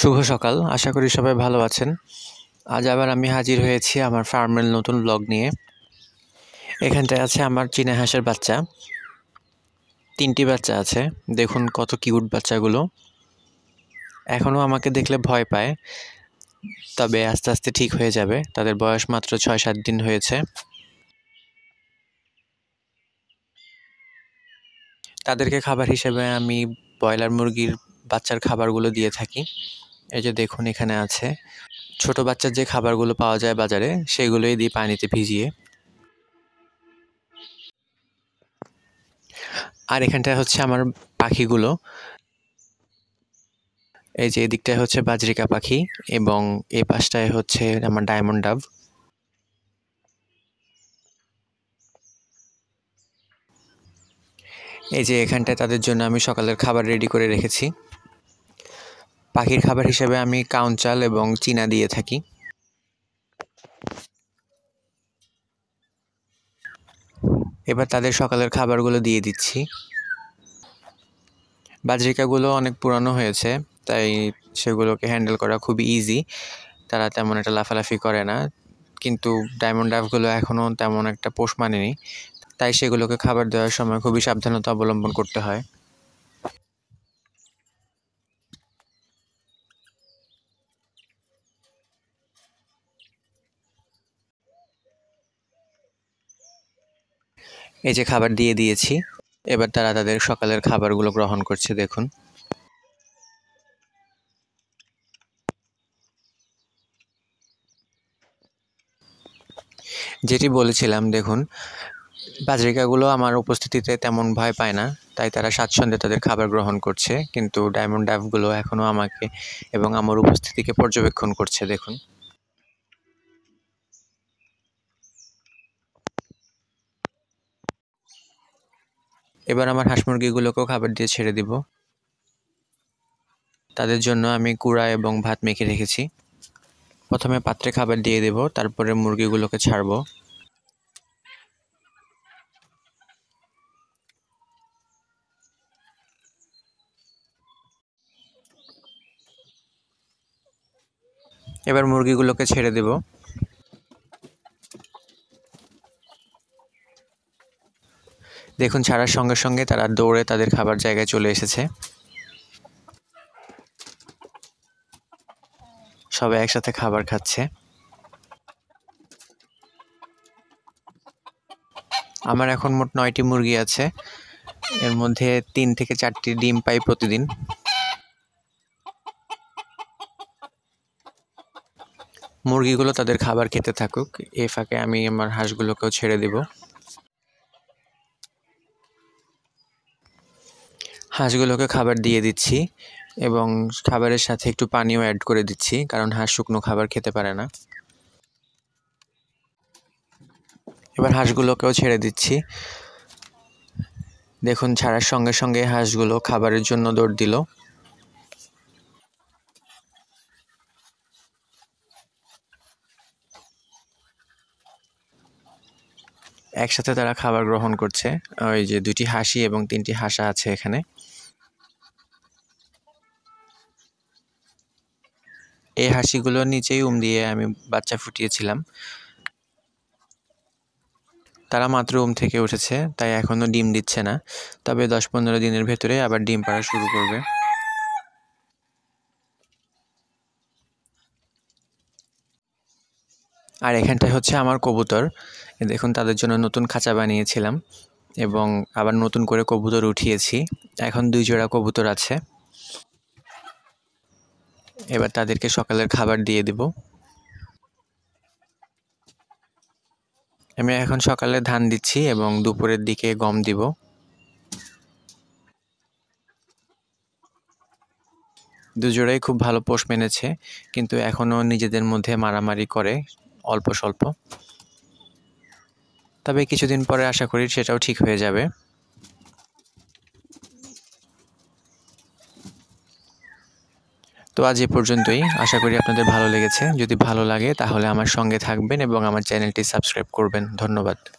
শুভ সকাল আশা করি সবাই ভালো আছেন আজ আবার আমি হাজির হয়েছি আমার ফার্মের নতুন ব্লগ নিয়ে এখানটায় আছে আমার চীনা হাঁসের বাচ্চা তিনটি বাচ্চা আছে দেখুন কত কিউট বাচ্চাগুলো এখনও আমাকে দেখলে ভয় পায় তবে আস্তে আস্তে ঠিক হয়ে যাবে তাদের বয়স মাত্র ছয় সাত দিন হয়েছে তাদেরকে খাবার হিসেবে আমি ব্রয়লার মুরগির বাচ্চার খাবারগুলো দিয়ে থাকি এই যে দেখুন এখানে আছে ছোট বাচ্চার যে খাবারগুলো পাওয়া যায় বাজারে সেগুলোই দিই পানিতে ভিজিয়ে আর এখানটায় হচ্ছে আমার পাখিগুলো এই যে এদিকটায় হচ্ছে বাজরিকা পাখি এবং এ পাশটায় হচ্ছে আমার ডায়মন্ড ডাব এই যে এখানটায় তাদের জন্য আমি সকালের খাবার রেডি করে রেখেছি পাখির খাবার হিসেবে আমি কাউনচাল এবং চীনা দিয়ে থাকি এবার তাদের সকালের খাবারগুলো দিয়ে দিচ্ছি বাজরিকাগুলো অনেক পুরানো হয়েছে তাই সেগুলোকে হ্যান্ডেল করা খুবই ইজি তারা তেমন একটা লাফালাফি করে না কিন্তু ডায়মন্ড ডাফগুলো এখনও তেমন একটা পোষ মানেনি তাই সেগুলোকে খাবার দেওয়ার সময় খুবই সাবধানতা অবলম্বন করতে হয় এই যে খাবার দিয়ে দিয়েছি এবার তারা তাদের সকালের খাবারগুলো গ্রহণ করছে দেখুন যেটি বলেছিলাম দেখুন বাজরিকাগুলো আমার উপস্থিতিতে তেমন ভয় পায় না তাই তারা স্বাচ্ছন্দ্যে তাদের খাবার গ্রহণ করছে কিন্তু ডায়মন্ড ডাফগুলো এখনও আমাকে এবং আমার উপস্থিতিকে পর্যবেক্ষণ করছে দেখুন এবার আমার হাঁস মুরগিগুলোকেও খাবার দিয়ে ছেড়ে দিব তাদের জন্য আমি কুড়া এবং ভাত মেখে রেখেছি প্রথমে পাত্রে খাবার দিয়ে দেব তারপরে মুরগিগুলোকে ছাড়ব এবার মুরগিগুলোকে ছেড়ে দেব দেখুন ছাড়ার সঙ্গে সঙ্গে তারা দৌড়ে তাদের খাবার জায়গায় চলে এসেছে সবাই একসাথে খাবার খাচ্ছে আমার এখন মোট নয়টি মুরগি আছে এর মধ্যে তিন থেকে চারটি ডিম পাই প্রতিদিন মুরগিগুলো তাদের খাবার খেতে থাকুক এ ফাঁকে আমি আমার হাঁসগুলোকেও ছেড়ে দেবো হাঁসগুলোকে খাবার দিয়ে দিচ্ছি এবং খাবারের সাথে একটু পানিও অ্যাড করে দিচ্ছি কারণ হাঁস শুকনো খাবার খেতে পারে না এবার হাঁসগুলোকেও ছেড়ে দিচ্ছি দেখুন ছাড়ার সঙ্গে সঙ্গে হাঁসগুলো খাবারের জন্য দৌড় দিল একসাথে তারা খাবার গ্রহণ করছে ওই যে দুটি হাসি এবং তিনটি হাসা আছে এখানে এই হাসিগুলোর নিচেই উম দিয়ে আমি বাচ্চা ফুটিয়েছিলাম তারা মাত্র উম থেকে উঠেছে তাই এখনও ডিম দিচ্ছে না তবে দশ পনেরো দিনের ভেতরে আবার ডিম পাড়া শুরু করবে আর এখানটায় হচ্ছে আমার কবুতর দেখুন তাদের জন্য নতুন খাঁচা বানিয়েছিলাম এবং আবার নতুন করে কবুতর উঠিয়েছি এখন দুই জোড়া কবুতর আছে এবার তাদেরকে সকালের খাবার দিয়ে দেব আমি এখন সকালে ধান দিচ্ছি এবং দুপুরের দিকে গম দিব দুজোড়াই খুব ভালো পোষ মেনেছে কিন্তু এখনও নিজেদের মধ্যে মারামারি করে অল্প স্বল্প তবে কিছুদিন পরে আশা করি সেটাও ঠিক হয়ে যাবে তো আজ এ পর্যন্তই আশা করি আপনাদের ভালো লেগেছে যদি ভালো লাগে তাহলে আমার সঙ্গে থাকবেন এবং আমার চ্যানেলটি সাবস্ক্রাইব করবেন ধন্যবাদ